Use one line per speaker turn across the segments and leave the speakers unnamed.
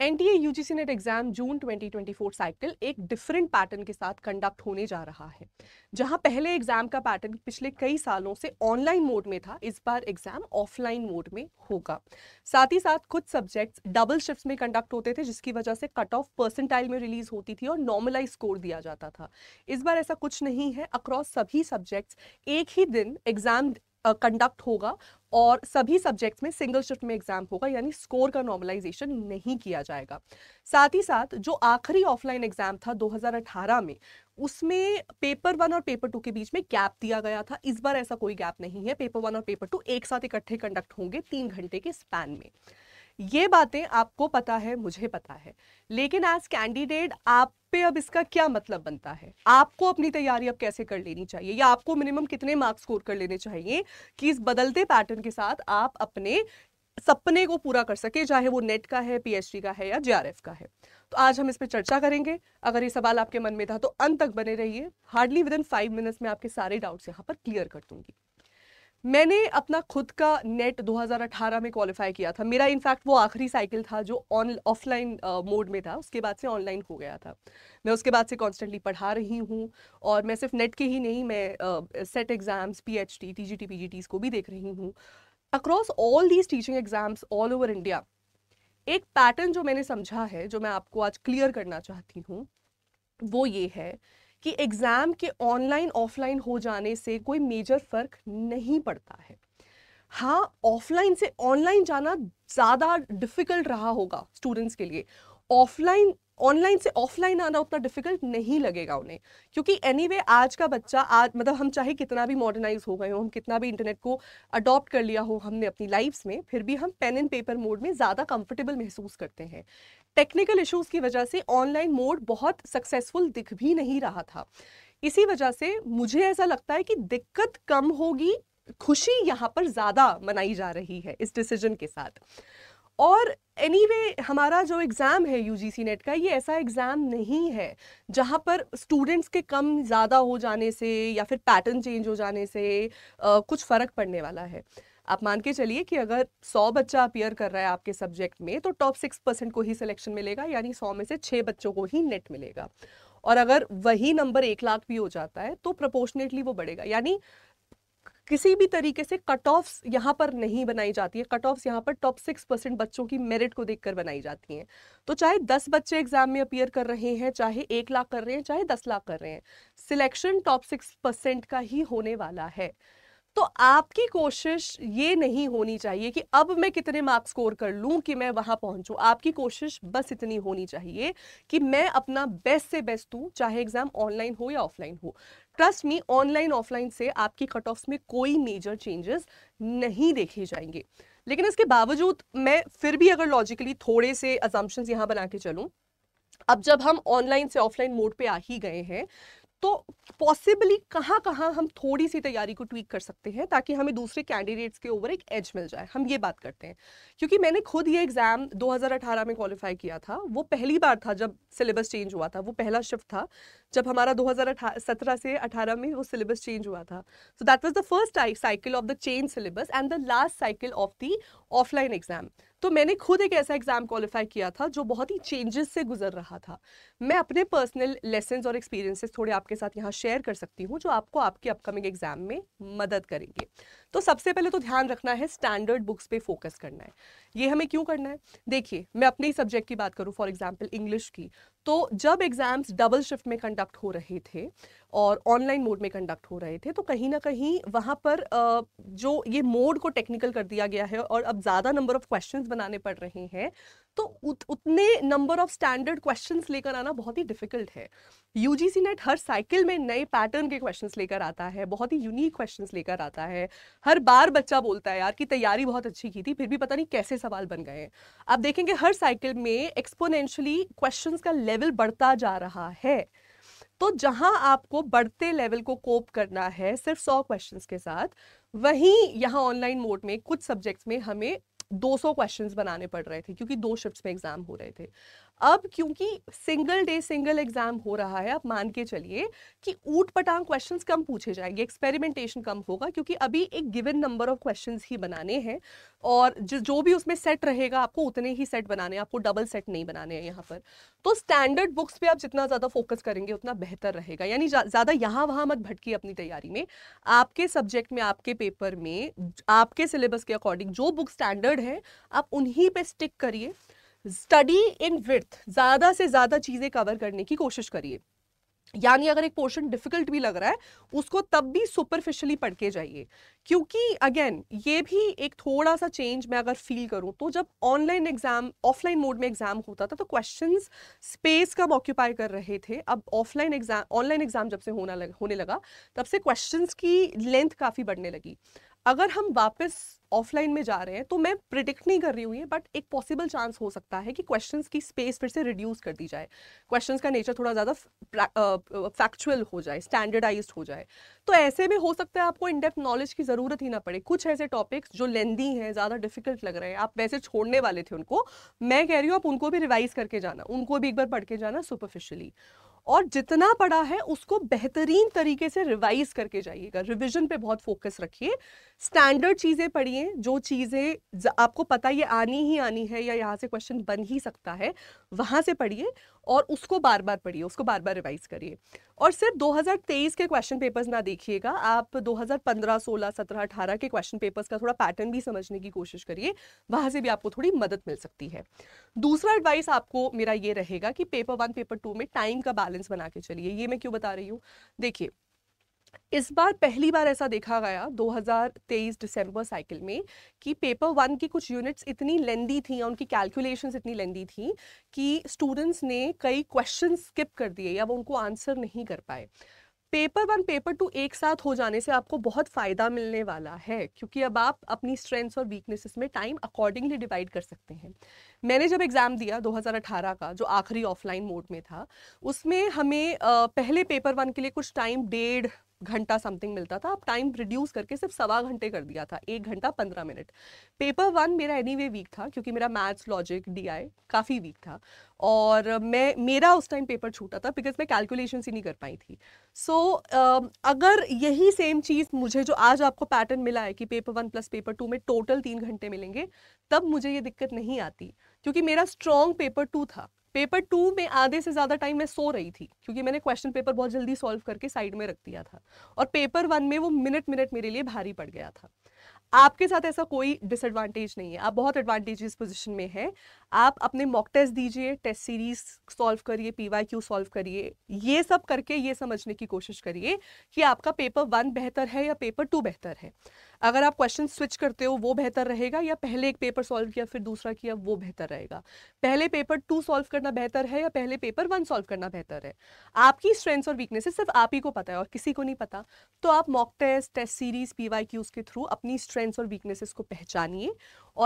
NTA UGC NET exam June 2024 cycle एक different pattern के साथ कंडक्ट होने जा रहा है जहां पहले एग्जाम का पैटर्न पिछले कई सालों से ऑनलाइन मोड में था इस बार एग्जाम ऑफलाइन मोड में होगा साथ ही साथ कुछ सब्जेक्ट्स डबल शिफ्ट में कंडक्ट होते थे जिसकी वजह से कट ऑफ परसेंटाइल में रिलीज होती थी और नॉर्मलाइज स्कोर दिया जाता था इस बार ऐसा कुछ नहीं है अक्रॉस सभी सब्जेक्ट्स एक ही दिन एग्जाम कंडक्ट होगा और सभी सब्जेक्ट्स में सिंगल शिफ्ट में एग्जाम होगा यानी स्कोर का नॉर्मलाइजेशन नहीं किया जाएगा साथ ही साथ जो आखिरी ऑफलाइन एग्जाम था 2018 में उसमें पेपर वन और पेपर टू के बीच में गैप दिया गया था इस बार ऐसा कोई गैप नहीं है पेपर वन और पेपर टू एक साथ इकट्ठे कंडक्ट होंगे तीन घंटे के स्पैन में ये बातें आपको पता है मुझे पता है लेकिन एज कैंडिडेट आप पे अब इसका क्या मतलब बनता है आपको अपनी तैयारी अब कैसे कर लेनी चाहिए या आपको मिनिमम कितने मार्क्स स्कोर कर लेने चाहिए कि इस बदलते पैटर्न के साथ आप अपने सपने को पूरा कर सके चाहे वो नेट का है पीएचडी का है या जेआरएफ का है तो आज हम इस पर चर्चा करेंगे अगर ये सवाल आपके मन में था तो अंत तक बने रहिए hardly within five minutes में आपके सारे डाउट्स यहाँ पर क्लियर कर दूंगी मैंने अपना खुद का नेट 2018 में क्वालिफाई किया था मेरा इनफैक्ट वो आखिरी साइकिल था जो ऑन ऑफलाइन मोड में था उसके बाद से ऑनलाइन हो गया था मैं उसके बाद से कॉन्स्टेंटली पढ़ा रही हूँ और मैं सिर्फ नेट के ही नहीं मैं SET exams P H T T G T P G Ts को भी देख रही हूँ across all these teaching exams all over India एक पैटर्न जो मैंने समझा है जो मैं आपको आज क्लियर करना चाहती हूँ वो ये है कि एग्ज़ाम के ऑनलाइन ऑफलाइन हो जाने से कोई मेजर फ़र्क नहीं पड़ता है हाँ ऑफलाइन से ऑनलाइन जाना ज़्यादा डिफ़िकल्ट रहा होगा स्टूडेंट्स के लिए ऑफलाइन ऑनलाइन से ऑफलाइन आना उतना डिफिकल्ट नहीं लगेगा उन्हें क्योंकि एनी anyway, आज का बच्चा आज मतलब हम चाहे कितना भी मॉडर्नाइज हो गए हो हम कितना भी इंटरनेट को अडॉप्ट कर लिया हो हमने अपनी लाइफ्स में फिर भी हम पेन एंड पेपर मोड में ज़्यादा कंफर्टेबल महसूस करते हैं टेक्निकल इश्यूज़ की वजह से ऑनलाइन मोड बहुत सक्सेसफुल दिख भी नहीं रहा था इसी वजह से मुझे ऐसा लगता है कि दिक्कत कम होगी खुशी यहाँ पर ज़्यादा मनाई जा रही है इस डिसीजन के साथ और एनी anyway, हमारा जो एग्ज़ाम है यू जी नेट का ये ऐसा एग्ज़ाम नहीं है जहाँ पर स्टूडेंट्स के कम ज़्यादा हो जाने से या फिर पैटर्न चेंज हो जाने से आ, कुछ फ़र्क पड़ने वाला है आप मान के चलिए कि अगर सौ बच्चा अपियर कर रहा है आपके सब्जेक्ट में तो टॉप सिक्स परसेंट को ही सिलेक्शन मिलेगा यानी सौ में से छः बच्चों को ही नेट मिलेगा और अगर वही नंबर एक लाख भी हो जाता है तो प्रपोर्शनेटली वो बढ़ेगा यानी किसी भी तरीके से कट ऑफ्स यहाँ पर नहीं बनाई जाती है कट ऑफ्स यहाँ पर टॉप सिक्स परसेंट बच्चों की मेरिट को देखकर बनाई जाती हैं तो चाहे दस बच्चे एग्जाम में अपियर कर रहे हैं चाहे एक लाख कर रहे हैं चाहे दस लाख कर रहे हैं सिलेक्शन टॉप सिक्स परसेंट का ही होने वाला है तो आपकी कोशिश ये नहीं होनी चाहिए कि अब मैं कितने मार्क्स स्कोर कर लूँ कि मैं वहाँ पहुँचूँ आपकी कोशिश बस इतनी होनी चाहिए कि मैं अपना बेस्ट से बेस्ट दूँ चाहे एग्ज़ाम ऑनलाइन हो या ऑफलाइन हो ट्रस्ट मी ऑनलाइन ऑफलाइन से आपकी कट ऑफ में कोई मेजर चेंजेस नहीं देखे जाएंगे लेकिन इसके बावजूद मैं फिर भी अगर लॉजिकली थोड़े से अजम्पन्स यहाँ बना के चलूँ अब जब हम ऑनलाइन से ऑफलाइन मोड पे आ ही गए हैं तो पॉसिबली कहाँ कहाँ हम थोड़ी सी तैयारी को ट्वीक कर सकते हैं ताकि हमें दूसरे कैंडिडेट्स के ऊपर एक एज मिल जाए हम ये बात करते हैं क्योंकि मैंने खुद ये एग्ज़ाम 2018 में क्वालिफाई किया था वो पहली बार था जब सिलेबस चेंज हुआ था वो पहला शिफ्ट था जब हमारा 2017 से 18 में वो सिलेबस चेंज हुआ था so that was the first cycle of the change syllabus and the last cycle of the offline exam तो मैंने खुद एक ऐसा एग्ज़ाम क्वालिफाई किया था जो बहुत ही चेंजेस से गुजर रहा था मैं अपने पर्सनल लेसन और एक्सपीरियंसेस थोड़े आपके साथ यहाँ शेयर कर सकती हूँ जो आपको आपके अपकमिंग एग्ज़ाम में मदद करेंगे तो सबसे पहले तो ध्यान रखना है स्टैंडर्ड बुक्स पे फोकस करना है ये हमें क्यों करना है देखिए मैं अपने ही सब्जेक्ट की बात करूँ फॉर एग्जाम्पल इंग्लिश की तो जब एग्ज़ाम्स डबल शिफ्ट में कंडक्ट हो रहे थे और ऑनलाइन मोड में कंडक्ट हो रहे थे तो कहीं ना कहीं वहाँ पर जो ये मोड को टेक्निकल कर दिया गया है और अब ज़्यादा नंबर ऑफ क्वेश्चंस बनाने पड़ रहे हैं तो उत, उतने नंबर ऑफ स्टैंडर्ड क्वेश्चंस लेकर आना बहुत ही डिफिकल्ट है यूजीसी नेट हर साइकिल में नए पैटर्न के क्वेश्चंस लेकर आता है बहुत ही यूनिक क्वेश्चंस लेकर आता है हर बार बच्चा बोलता है यार कि तैयारी बहुत अच्छी की थी फिर भी पता नहीं कैसे सवाल बन गए आप देखेंगे हर साइकिल में एक्सपोनेंशली क्वेश्चन का लेवल बढ़ता जा रहा है तो जहां आपको बढ़ते लेवल को कोप करना है सिर्फ सौ क्वेश्चंस के साथ वहीं यहां ऑनलाइन मोड में कुछ सब्जेक्ट्स में हमें 200 क्वेश्चंस बनाने पड़ रहे थे क्योंकि दो शिफ्ट्स में एग्जाम हो रहे थे अब क्योंकि सिंगल डे सिंगल एग्जाम हो रहा है आप मान के चलिए कि ऊट पटांग क्वेश्चंस कम पूछे जाएंगे एक्सपेरिमेंटेशन कम होगा क्योंकि अभी एक गिवन नंबर ऑफ क्वेश्चंस ही बनाने हैं और जो जो भी उसमें सेट रहेगा आपको उतने ही सेट बनाने हैं आपको डबल सेट नहीं बनाने हैं यहाँ पर तो स्टैंडर्ड बुक्स पे आप जितना ज़्यादा फोकस करेंगे उतना बेहतर रहेगा यानी ज़्यादा यहाँ वहाँ मत भटकी अपनी तैयारी में आपके सब्जेक्ट में आपके पेपर में आपके सिलेबस के अकॉर्डिंग जो बुक स्टैंडर्ड है आप उन्हीं पर स्टिक करिए स्टडी इन विथ ज़्यादा से ज़्यादा चीज़ें कवर करने की कोशिश करिए यानी अगर एक पोर्शन डिफिकल्ट भी लग रहा है उसको तब भी सुपरफिशली पढ़ के जाइए क्योंकि अगेन ये भी एक थोड़ा सा चेंज मैं अगर फील करूँ तो जब ऑनलाइन एग्जाम ऑफलाइन मोड में एग्जाम होता था तो क्वेश्चंस स्पेस कम ऑक्यूपाई कर रहे थे अब ऑफलाइन एग्जाम ऑनलाइन एग्जाम जब से होना लग, होने लगा तब से क्वेश्चन की लेंथ काफ़ी बढ़ने लगी अगर हम वापस ऑफलाइन में जा रहे हैं तो मैं प्रिडिक्ट नहीं कर रही हूँ ये बट एक पॉसिबल चांस हो सकता है कि क्वेश्चन की स्पेस फिर से रिड्यूस कर दी जाए क्वेश्चन का नेचर थोड़ा ज़्यादा फैक्चुअल हो जाए स्टैंडर्डाइज हो जाए तो ऐसे में हो सकता है आपको इनडेप्थ नॉलेज की ज़रूरत ही ना पड़े कुछ ऐसे टॉपिक्स जो लेंदी हैं ज़्यादा डिफिकल्ट लग रहे हैं आप वैसे छोड़ने वाले थे उनको मैं कह रही हूँ आप उनको भी रिवाइज करके जाना उनको भी एक बार पढ़ के जाना सुपरफिशली और जितना पढ़ा है उसको बेहतरीन तरीके से रिवाइज करके जाइएगा रिविजन पे बहुत फोकस रखिए स्टैंडर्ड चीज़ें पढ़िए जो चीज़ें आपको पता ये आनी ही आनी है या यहाँ से क्वेश्चन बन ही सकता है वहाँ से पढ़िए और उसको बार बार पढ़िए उसको बार बार रिवाइज करिए और सिर्फ 2023 के क्वेश्चन पेपर्स ना देखिएगा आप 2015, 16, 17, 18 के क्वेश्चन पेपर्स का थोड़ा पैटर्न भी समझने की कोशिश करिए वहाँ से भी आपको थोड़ी मदद मिल सकती है दूसरा एडवाइस आपको मेरा ये रहेगा कि पेपर वन पेपर टू में टाइम का बैलेंस बना के चलिए ये मैं क्यों बता रही हूँ देखिए इस बार पहली बार ऐसा देखा गया 2023 दिसंबर साइकिल में कि पेपर वन की कुछ यूनिट्स इतनी लेंदी थी या उनकी कैलकुलेशंस इतनी लेंदी थी कि स्टूडेंट्स ने कई क्वेश्चन स्किप कर दिए या वो उनको आंसर नहीं कर पाए पेपर वन पेपर टू एक साथ हो जाने से आपको बहुत फ़ायदा मिलने वाला है क्योंकि अब आप अपनी स्ट्रेंथ्स और वीकनेसेस में टाइम अकॉर्डिंगली डिवाइड कर सकते हैं मैंने जब एग्ज़ाम दिया 2018 का जो आखिरी ऑफलाइन मोड में था उसमें हमें पहले पेपर वन के लिए कुछ टाइम डेढ़ घंटा समथिंग मिलता था अब टाइम रिड्यूस करके सिर्फ सवा घंटे कर दिया था एक घंटा पंद्रह मिनट पेपर वन मेरा एनी anyway वीक था क्योंकि मेरा मैथ्स लॉजिक डी काफ़ी वीक था और मैं मेरा उस टाइम पेपर छूटा था बिकॉज मैं कैलकुलेशन ही नहीं कर पाई थी सो so, uh, अगर यही सेम चीज़ मुझे जो आज आपको पैटर्न मिला है कि paper one plus paper two में टोटल तीन घंटे मिलेंगे तब मुझे ये दिक्कत नहीं आती क्योंकि मेरा स्ट्रॉन्ग पेपर टू था पेपर टू में आधे से ज़्यादा टाइम मैं सो रही थी क्योंकि मैंने क्वेश्चन पेपर बहुत जल्दी सॉल्व करके साइड में रख दिया था और पेपर वन में वो मिनट मिनट मेरे लिए भारी पड़ गया था आपके साथ ऐसा कोई डिसएडवांटेज नहीं है आप बहुत एडवांटेजेस पोजीशन में हैं आप अपने मॉक टेस्ट दीजिए टेस्ट सीरीज सॉल्व करिए वाई क्यू सॉल्व करिए ये सब करके ये समझने की कोशिश करिए कि आपका पेपर वन बेहतर है या पेपर टू बेहतर है अगर आप क्वेश्चन स्विच करते हो वो बेहतर रहेगा या पहले एक पेपर सॉल्व किया फिर दूसरा किया वो बेहतर रहेगा पहले पेपर टू सॉल्व करना बेहतर है या पहले पेपर वन सॉल्व करना बेहतर है आपकी स्ट्रेंथ्स और वीकनेसेस सिर्फ आप ही को पता है और किसी को नहीं पता तो आप mock test test series P Y Qs के थ्रू अपनी स्ट्रेंथ्स और वीकनेसेस को पहचानिए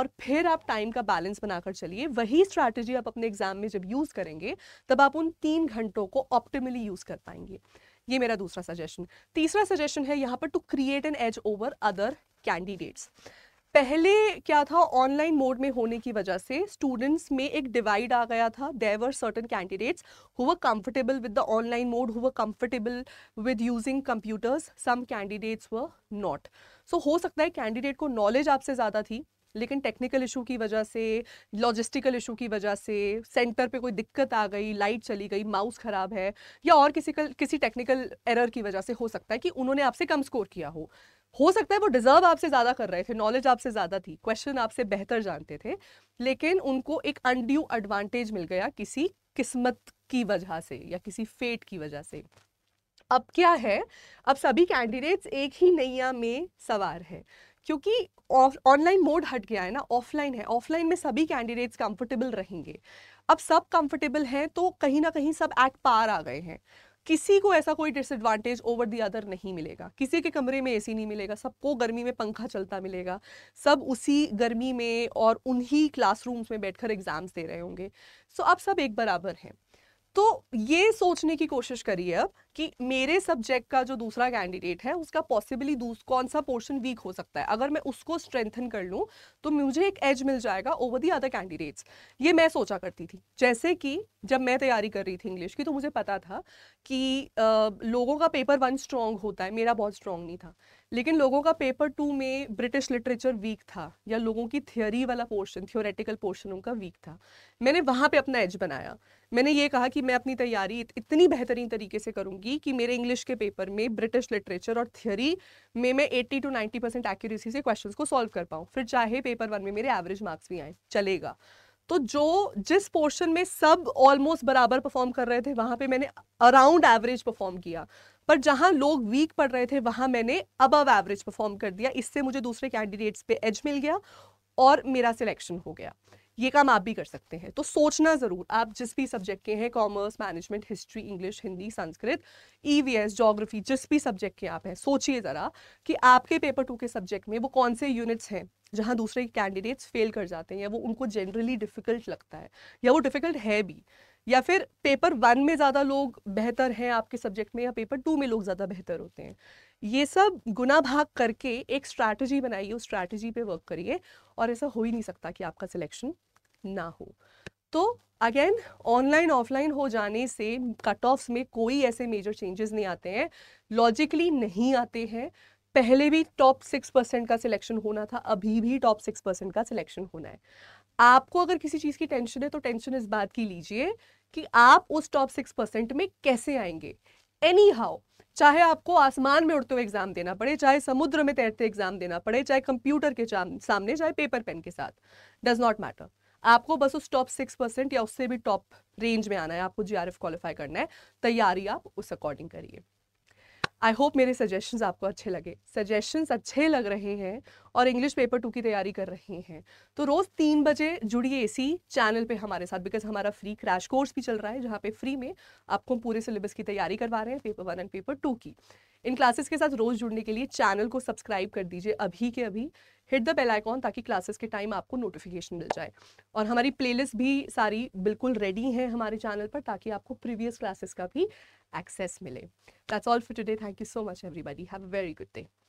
और फिर आप टाइम का बैलेंस बनाकर चलिए वही स्ट्रैटेजी आप अपने एग्जाम में जब यूज़ करेंगे तब आप उन तीन घंटों को ऑप्टिमली यूज़ कर पाएंगे ये मेरा दूसरा सजेशन तीसरा सजेशन है यहाँ पर to create an edge over other candidates पहले क्या था ऑनलाइन मोड में होने की वजह से स्टूडेंट्स में एक डिवाइड आ गया था there were certain candidates who were comfortable with the online mode who were comfortable with using computers some candidates were not so हो सकता है कैंडिडेट को नॉलेज आपसे ज़्यादा थी लेकिन टेक्निकल इशू की वजह से लॉजिस्टिकल इशू की वजह से सेंटर पे कोई दिक्कत आ गई लाइट चली गई माउस ख़राब है या और किसी कल किसी टेक्निकल एरर की वजह से हो सकता है कि उन्होंने आपसे कम स्कोर किया हो हो सकता है वो डिजर्व आपसे ज़्यादा कर रहे थे नॉलेज आपसे ज़्यादा थी क्वेश्चन आपसे बेहतर जानते थे लेकिन उनको एक अनड्यू एडवांटेज मिल गया किसी किस्मत की वजह से या किसी फेट की वजह से अब क्या है अब सभी कैंडिडेट्स एक ही नैया में सवार है क्योंकि ऑनलाइन मोड हट गया है ना ऑफलाइन है ऑफलाइन में सभी कैंडिडेट्स कंफर्टेबल रहेंगे अब सब कंफर्टेबल हैं तो कहीं ना कहीं सब एट पार आ गए हैं किसी को ऐसा कोई डिसएडवांटेज ओवर दी अदर नहीं मिलेगा किसी के कमरे में एसी नहीं मिलेगा सबको गर्मी में पंखा चलता मिलेगा सब उसी गर्मी में और उन्हीं क्लासरूम्स में बैठकर एग्ज़ाम्स दे रहे होंगे सो अब सब एक बराबर हैं तो ये सोचने की कोशिश करिए अब कि मेरे सब्जेक्ट का जो दूसरा कैंडिडेट है उसका पॉसिबली कौन सा पोर्शन वीक हो सकता है अगर मैं उसको स्ट्रेंथन कर लूँ तो मुझे एक एज मिल जाएगा ओवर दी अदर कैंडिडेट्स ये मैं सोचा करती थी जैसे कि जब मैं तैयारी कर रही थी इंग्लिश की तो मुझे पता था कि आ, लोगों का पेपर वन स्ट्रॉन्ग होता है मेरा बहुत स्ट्रॉन्ग नहीं था लेकिन लोगों का पेपर टू में ब्रिटिश लिटरेचर वीक था या लोगों की थियोरी वाला पोर्शन थियोरेटिकल पोर्शन उनका वीक था मैंने वहाँ पे अपना एज बनाया मैंने ये कहा कि मैं अपनी तैयारी इतनी बेहतरीन तरीके से करूंगी कि मेरे इंग्लिश के पेपर में ब्रिटिश लिटरेचर और थियरी में मैं 80 टू 90 परसेंट एक्यूरेसी से क्वेश्चंस को सॉल्व कर पाऊँ फिर चाहे पेपर वन में मेरे एवरेज मार्क्स भी आए चलेगा तो जो जिस पोर्शन में सब ऑलमोस्ट बराबर परफॉर्म कर रहे थे वहाँ पे मैंने अराउंड एवरेज परफॉर्म किया पर जहाँ लोग वीक पढ़ रहे थे वहाँ मैंने अबव एवरेज परफॉर्म कर दिया इससे मुझे दूसरे कैंडिडेट्स पे एज मिल गया और मेरा सिलेक्शन हो गया ये काम आप भी कर सकते हैं तो सोचना ज़रूर आप जिस भी सब्जेक्ट के हैं commerce management history English Hindi Sanskrit E V S geography जिस भी सब्जेक्ट के आप हैं सोचिए ज़रा कि आपके पेपर टू के सब्जेक्ट में वो कौन से यूनिट्स हैं जहाँ दूसरे कैंडिडेट्स फेल कर जाते हैं या वो उनको जनरली डिफ़िकल्ट लगता है या वो डिफ़िकल्ट है भी या फिर पेपर वन में ज़्यादा लोग बेहतर हैं आपके सब्जेक्ट में या पेपर टू में लोग ज़्यादा बेहतर होते हैं ये सब गुना भाग करके एक स्ट्रैटेजी बनाइए उस स्ट्रैटेजी पे वर्क करिए और ऐसा हो ही नहीं सकता कि आपका सिलेक्शन ना हो तो अगेन ऑनलाइन ऑफलाइन हो जाने से कट ऑफ्स में कोई ऐसे मेजर चेंजेस नहीं आते हैं लॉजिकली नहीं आते हैं पहले भी टॉप सिक्स परसेंट का सिलेक्शन होना था अभी भी टॉप सिक्स परसेंट का सिलेक्शन होना है आपको अगर किसी चीज़ की टेंशन है तो टेंशन इस बात की लीजिए कि आप उस टॉप सिक्स परसेंट में कैसे आएंगे एनी हाउ चाहे आपको आसमान में उड़ते हुए एग्जाम देना पड़े चाहे समुद्र में तैरते एग्जाम देना पड़े चाहे कंप्यूटर के सामने चाहे पेपर पेन के साथ डज नॉट मैटर आपको बस उस टॉप सिक्स परसेंट या उससे भी टॉप रेंज में आना है आपको जी आर एफ क्वालिफाई करना है तैयारी आप उस अकॉर्डिंग करिए आई होप मेरे सजेशंस आपको अच्छे लगे सजेशंस अच्छे लग रहे हैं और इंग्लिश पेपर टू की तैयारी कर रहे हैं तो रोज़ तीन बजे जुड़िए इसी चैनल पे हमारे साथ बिकॉज हमारा फ्री क्रैश कोर्स भी चल रहा है जहाँ पे फ्री में आपको पूरे सिलेबस की तैयारी करवा रहे हैं paper one and paper two की इन क्लासेस के साथ रोज जुड़ने के लिए चैनल को सब्सक्राइब कर दीजिए अभी के अभी हिट द बेल आइकॉन ताकि क्लासेस के टाइम आपको नोटिफिकेशन मिल जाए और हमारी प्लेलिस्ट भी सारी बिल्कुल रेडी है हमारे चैनल पर ताकि आपको प्रीवियस क्लासेस का भी एक्सेस मिले that's all for today thank you so much everybody have a very good day